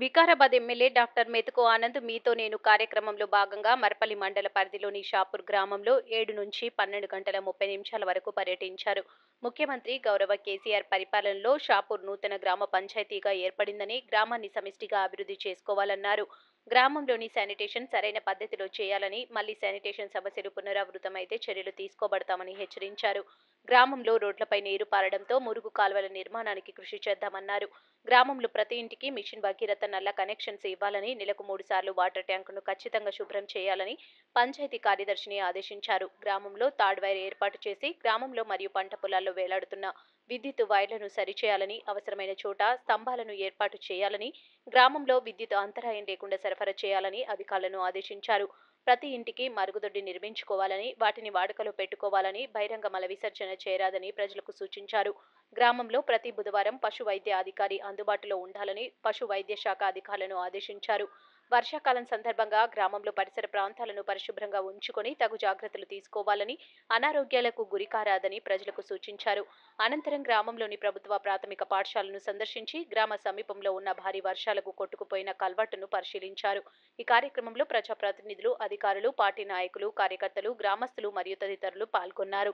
Vikarabad MLA doctor మెతుకు ఆనంద్ మీతో నేను కార్యక్రమంలో భాగంగా మరపల్లి మండల పరిధిలోని షాపూర్ గ్రామంలో ఏడు నుంచి పన్నెండు గంటల ముప్పై నిమిషాల వరకు పర్యటించారు ముఖ్యమంత్రి గౌరవ కేసీఆర్ పరిపాలనలో షాపూర్ నూతన గ్రామ పంచాయతీగా ఏర్పడిందని గ్రామాన్ని సమిష్టిగా అభివృద్ధి చేసుకోవాలన్నారు గ్రామంలోని శానిటేషన్ సరైన పద్ధతిలో చేయాలని మళ్లీ శానిటేషన్ సమస్యలు పునరావృతమైతే చర్యలు తీసుకోబడతామని హెచ్చరించారు గ్రామంలో రోడ్లపై నీరు పారడంతో మురుగు కాలువల నిర్మాణానికి కృషి చేద్దామన్నారు గ్రామంలో ప్రతి ఇంటికి మిషన్ భగీరథ నల్ల కనెక్షన్స్ ఇవ్వాలని నెలకు మూడు సార్లు వాటర్ ట్యాంకును ఖచ్చితంగా శుభ్రం చేయాలని పంచాయతీ కార్యదర్శిని ఆదేశించారు గ్రామంలో తాడ్ వైర్ ఏర్పాటు చేసి గ్రామంలో మరియు పంట పొలాల్లో వేలాడుతున్న విద్యుత్ వైర్లను సరిచేయాలని అవసరమైన చోట స్తంభాలను ఏర్పాటు చేయాలని గ్రామంలో విద్యుత్ అంతరాయం లేకుండా సరఫరా చేయాలని అధికారులను ఆదేశించారు ప్రతి ఇంటికి మరుగుదొడ్డి నిర్మించుకోవాలని వాటిని వాడుకలో పెట్టుకోవాలని బహిరంగ మల విసర్జన చేయరాదని ప్రజలకు సూచించారు గ్రామంలో ప్రతి బుధవారం పశు వైద్య అధికారి అందుబాటులో ఉండాలని పశు వైద్య శాఖ అధికారులను ఆదేశించారు వర్షాకాలం సందర్భంగా గ్రామంలో పరిసర ప్రాంతాలను పరిశుభ్రంగా ఉంచుకొని తగు జాగ్రత్తలు తీసుకోవాలని అనారోగ్యాలకు గురికారాదని ప్రజలకు సూచించారు అనంతరం గ్రామంలోని ప్రభుత్వ ప్రాథమిక పాఠశాలను సందర్శించి గ్రామ సమీపంలో ఉన్న భారీ వర్షాలకు కొట్టుకుపోయిన కల్వర్టును పరిశీలించారు ఈ కార్యక్రమంలో ప్రజాప్రతినిధులు అధికారులు పార్టీ నాయకులు కార్యకర్తలు గ్రామస్తులు మరియు తదితరులు పాల్గొన్నారు